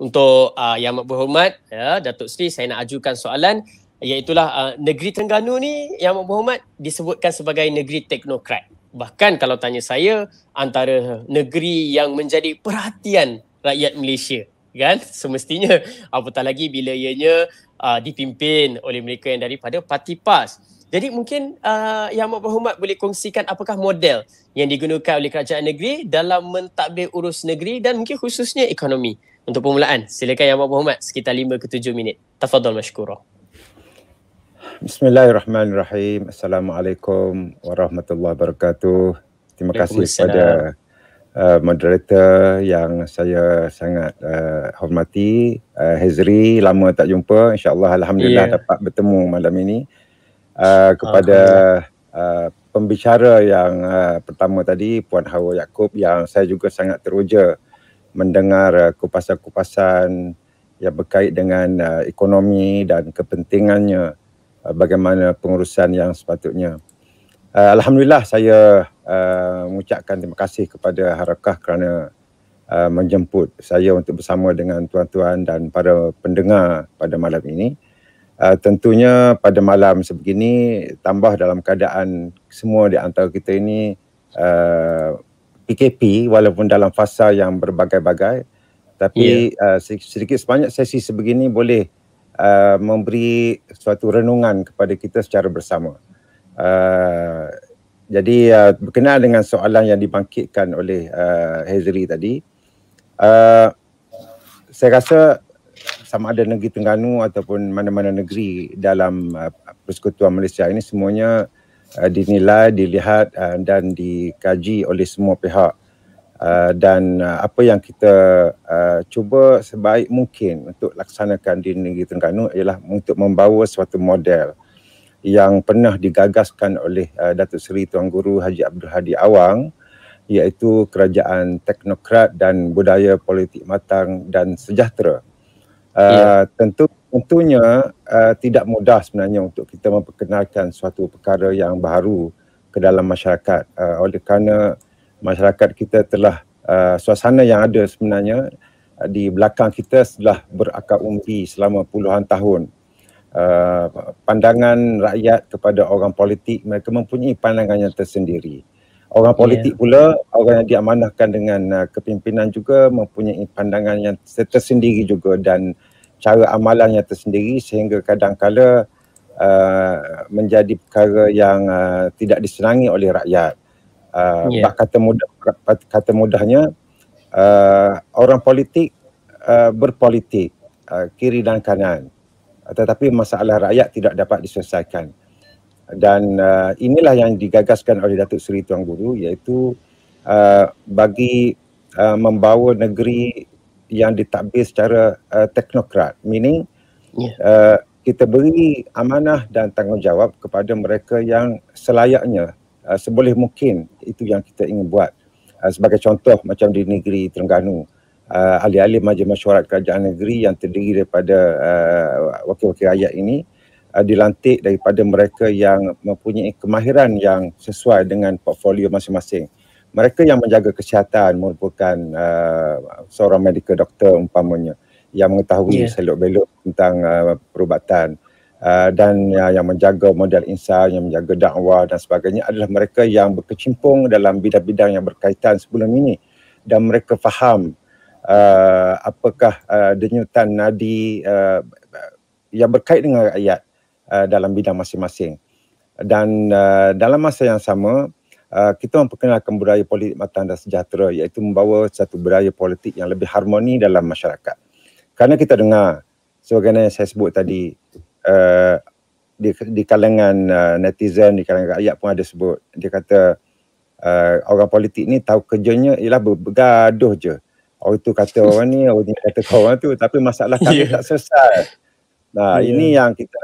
untuk uh, yang berhormat ya Datuk Sri saya nak ajukan soalan iaitu uh, negeri Tengganu ni yang berhormat disebutkan sebagai negeri teknokrat. Bahkan kalau tanya saya antara negeri yang menjadi perhatian rakyat Malaysia kan semestinya apatah lagi bila ianya uh, dipimpin oleh mereka yang daripada parti PAS. Jadi mungkin uh, Yang Amat Berhormat boleh kongsikan apakah model yang digunakan oleh kerajaan negeri dalam mentadbir urus negeri dan mungkin khususnya ekonomi untuk permulaan. Silakan Yang Mabuh Ahmad sekitar lima ke tujuh minit. Tafadhal Mashkura. Bismillahirrahmanirrahim. Assalamualaikum warahmatullahi wabarakatuh. Terima kasih kepada uh, moderator yang saya sangat uh, hormati. Uh, Hezri, lama tak jumpa. InsyaAllah Alhamdulillah yeah. dapat bertemu malam ini. Uh, kepada uh, pembicara yang uh, pertama tadi, Puan Hawa Yaakob yang saya juga sangat teruja mendengar uh, kupasan-kupasan yang berkait dengan uh, ekonomi dan kepentingannya uh, bagaimana pengurusan yang sepatutnya. Alhamdulillah saya mengucapkan terima kasih kepada Harakah kerana menjemput saya untuk bersama dengan tuan-tuan dan para pendengar pada malam ini. tentunya pada malam sebegini tambah dalam keadaan semua di antara kita ini PKP walaupun dalam fasa yang berbagai-bagai tapi yeah. uh, sedikit sebanyak sesi sebegini boleh uh, memberi suatu renungan kepada kita secara bersama. Uh, jadi uh, berkenaan dengan soalan yang dibangkitkan oleh uh, Hazri tadi uh, saya rasa sama ada negeri Terengganu ataupun mana-mana negeri dalam uh, persekutuan Malaysia ini semuanya uh, dinilai, dilihat uh, dan dikaji oleh semua pihak. Uh, dan uh, apa yang kita uh, cuba sebaik mungkin untuk laksanakan di negeri Terengganu ialah untuk membawa suatu model yang pernah digagaskan oleh uh, Datuk Seri Tuan Guru Haji Abdul Hadi Awang iaitu kerajaan teknokrat dan budaya politik matang dan sejahtera. Uh, yeah. Tentu uh, tentunya uh, tidak mudah sebenarnya untuk kita memperkenalkan suatu perkara yang baru ke dalam masyarakat uh, oleh kerana masyarakat kita telah uh, suasana yang ada sebenarnya uh, di belakang kita telah berakar umbi selama puluhan tahun uh, pandangan rakyat kepada orang politik mereka mempunyai pandangannya tersendiri orang politik yeah. pula orang yang diamanahkan dengan uh, kepimpinan juga mempunyai pandangan yang tersendiri juga dan cara amalannya tersendiri sehingga kadangkala uh, menjadi perkara yang uh, tidak disenangi oleh rakyat. Uh, yeah. bah kata mudah kata mudahnya uh, orang politik uh, berpolitik uh, kiri dan kanan uh, tetapi masalah rakyat tidak dapat diselesaikan dan uh, inilah yang digagaskan oleh Datuk Seri Tuan Guru iaitu uh, bagi uh, membawa negeri yang ditakbir secara uh, teknokrat meaning yeah. uh, kita beri amanah dan tanggungjawab kepada mereka yang selayaknya uh, seboleh mungkin itu yang kita ingin buat uh, sebagai contoh macam di negeri Terengganu uh, alih ahli majlis mesyuarat kerajaan negeri yang terdiri daripada uh, wakil-wakil rakyat ini uh, dilantik daripada mereka yang mempunyai kemahiran yang sesuai dengan portfolio masing-masing mereka yang menjaga kesihatan merupakan uh, seorang medical doctor umpamanya yang mengetahui yeah. selok belok tentang uh, perubatan uh, dan uh, yang menjaga model insan yang menjaga dakwah dan sebagainya adalah mereka yang berkecimpung dalam bidang-bidang yang berkaitan sebelum ini dan mereka faham uh, apakah uh, denyutan nadi uh, yang berkait dengan rakyat uh, dalam bidang masing-masing dan uh, dalam masa yang sama Ah, kita memperkenalkan budaya politik matang dan sejahtera iaitu membawa satu budaya politik yang lebih harmoni dalam masyarakat. Kerana kita dengar sebagaimana yang saya sebut tadi uh, di, di kalangan uh, netizen, di kalangan rakyat pun ada sebut. Dia kata uh, orang politik ni tahu kerjanya ialah bergaduh je. Orang itu kata orang ni, orang ni kata orang tu tapi masalah kami yeah. tak selesai. Nah, yeah. ini yang kita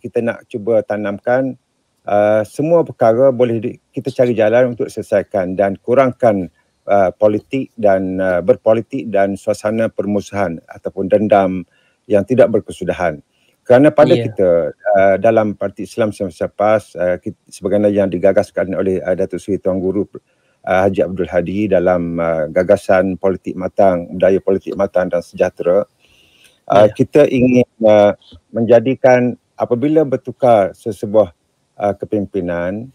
kita nak cuba tanamkan uh, semua perkara boleh di, kita cari jalan untuk selesaikan dan kurangkan uh, politik dan uh, berpolitik dan suasana permusuhan ataupun dendam yang tidak berkesudahan. Kerana pada yeah. kita uh, dalam Parti Islam semasa PAS, uh, kita, sebagaimana yang digagaskan oleh uh, Datuk Seri Tuan Guru uh, Haji Abdul Hadi dalam uh, gagasan politik matang, budaya politik matang dan sejahtera, uh, kita ingin uh, menjadikan apabila bertukar sesebuah uh, kepimpinan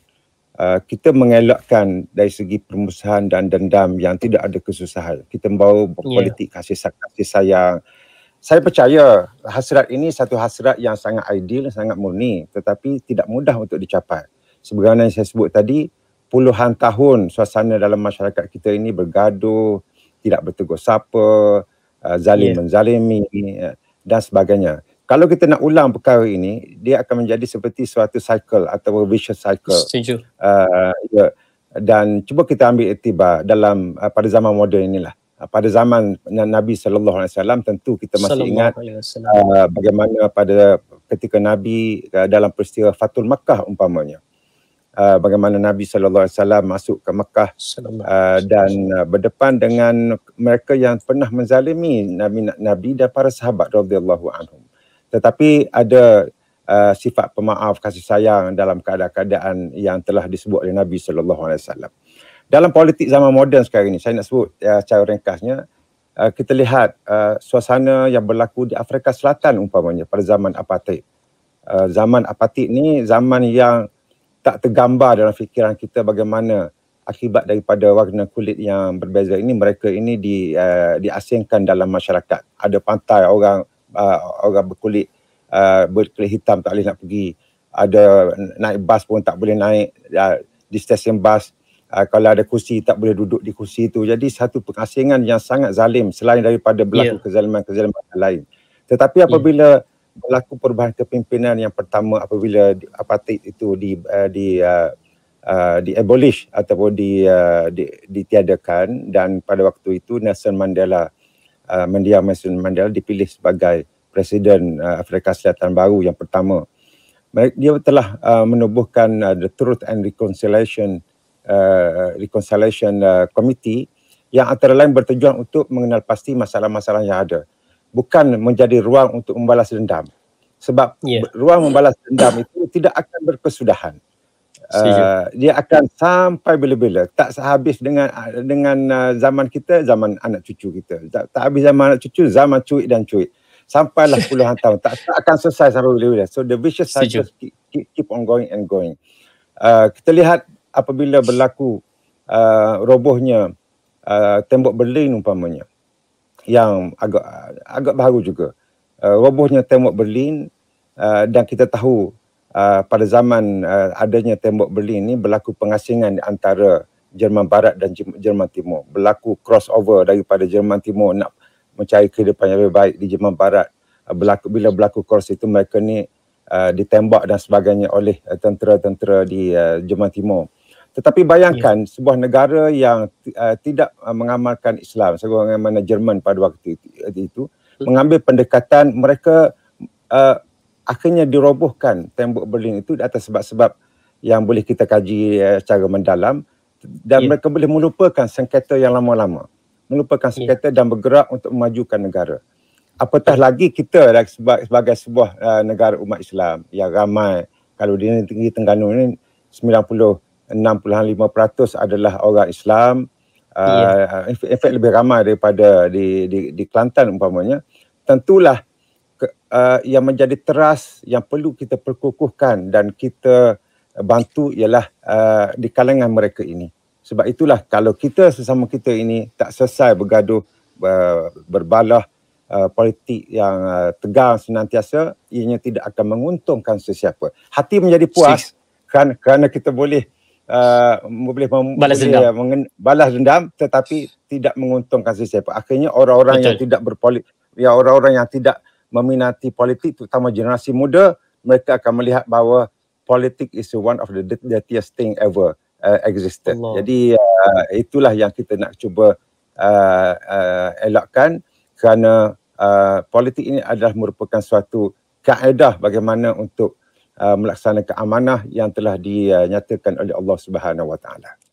uh, kita mengelakkan dari segi permusuhan dan dendam yang tidak ada kesusahan kita membawa yeah. politik kasih kasih sayang saya percaya hasrat ini satu hasrat yang sangat ideal sangat murni tetapi tidak mudah untuk dicapai sebagaimana yang saya sebut tadi puluhan tahun suasana dalam masyarakat kita ini bergaduh tidak bertegur sapa uh, zalim yeah. menzalimi uh, dan sebagainya kalau kita nak ulang perkara ini dia akan menjadi seperti suatu cycle atau vicious cycle setuju uh, ah, yeah. dan cuba kita ambil tiba dalam uh, pada zaman moden inilah uh, pada zaman Nabi sallallahu alaihi wasallam tentu kita masih Salam ingat uh, bagaimana pada ketika Nabi uh, dalam peristiwa Fatul Makkah umpamanya Uh, bagaimana Nabi Sallallahu Alaihi Wasallam masuk ke Mekah uh, dan uh, berdepan dengan mereka yang pernah menzalimi Nabi Nabi dan para sahabat radhiyallahu anhum tetapi ada uh, sifat pemaaf kasih sayang dalam keadaan-keadaan yang telah disebut oleh Nabi sallallahu alaihi wasallam. Dalam politik zaman moden sekarang ini saya nak sebut uh, secara ringkasnya uh, kita lihat uh, suasana yang berlaku di Afrika Selatan umpamanya pada zaman apartheid. Uh, zaman apartheid ni zaman yang tak tergambar dalam fikiran kita bagaimana akibat daripada warna kulit yang berbeza ini mereka ini di uh, diasingkan dalam masyarakat. Ada pantai orang uh, orang berkulit uh, berkulit hitam tak boleh nak pergi ada naik bas pun tak boleh naik uh, di stesen bas uh, kalau ada kursi tak boleh duduk di kursi itu jadi satu pengasingan yang sangat zalim selain daripada berlaku yeah. kezaliman-kezaliman lain tetapi ya. apabila yeah. berlaku perubahan kepimpinan yang pertama apabila apatik itu di uh, di uh, Uh, di abolish ataupun di, uh, di ditiadakan dan pada waktu itu Nelson Mandela uh, Uh, mendiang Nelson Mandela dipilih sebagai presiden uh, Afrika Selatan baru yang pertama. Dia telah uh, menubuhkan uh, the Truth and Reconciliation uh, Reconciliation uh, Committee yang antara lain bertujuan untuk mengenal pasti masalah-masalah yang ada, bukan menjadi ruang untuk membalas dendam. Sebab yeah. ruang membalas dendam itu tidak akan berkesudahan uh, dia akan sampai bila-bila tak sehabis dengan dengan uh, zaman kita zaman anak cucu kita tak, tak habis zaman anak cucu zaman cuit dan cuit sampailah puluhan tahun tak, tak akan selesai sampai bila-bila so the vicious cycle keep, keep on going and going uh, kita lihat apabila berlaku uh, robohnya uh, tembok Berlin umpamanya yang agak agak baru juga uh, robohnya tembok Berlin uh, dan kita tahu Ah, pada zaman uh, adanya tembok Berlin ini berlaku pengasingan antara Jerman Barat dan Jerman Timur. Berlaku crossover daripada Jerman Timur nak mencari kehidupan yang lebih baik di Jerman Barat. Uh, berlaku, bila berlaku cross itu mereka ni uh, ditembak dan sebagainya oleh uh, tentera-tentera di uh, Jerman Timur. Tetapi bayangkan yeah. sebuah negara yang uh, tidak uh, mengamalkan Islam sebagaimana Jerman pada waktu itu, itu mengambil pendekatan mereka uh, akhirnya dirobohkan tembok Berlin itu atas sebab-sebab yang boleh kita kaji eh, secara mendalam dan ya. mereka boleh melupakan sengketa yang lama-lama melupakan ya. sengketa ya. dan bergerak untuk memajukan negara apatah ya. lagi kita lah sebagai sebuah eh, negara umat Islam yang ramai kalau di negeri Tengganu ini 90-65% adalah orang Islam ya. uh, eh, efek lebih ramai daripada di, di, di Kelantan umpamanya tentulah uh, yang menjadi teras yang perlu kita perkukuhkan dan kita bantu ialah uh, di kalangan mereka ini. Sebab itulah kalau kita sesama kita ini tak selesai bergaduh uh, berbalah Uh, politik yang uh, tegang senantiasa ianya tidak akan menguntungkan sesiapa. Hati menjadi puas kan kerana kita boleh uh, boleh, mem- balas, dendam. Mengen- dendam tetapi tidak menguntungkan sesiapa. Akhirnya orang-orang yang tidak berpolitik, ya orang-orang yang tidak meminati politik terutama generasi muda mereka akan melihat bahawa politik is one of the dirtiest thing ever uh, existed. Allah. Jadi uh, itulah yang kita nak cuba uh, uh, elakkan kerana uh, politik ini adalah merupakan suatu kaedah bagaimana untuk uh, melaksanakan amanah yang telah dinyatakan oleh Allah Subhanahu Wa Taala.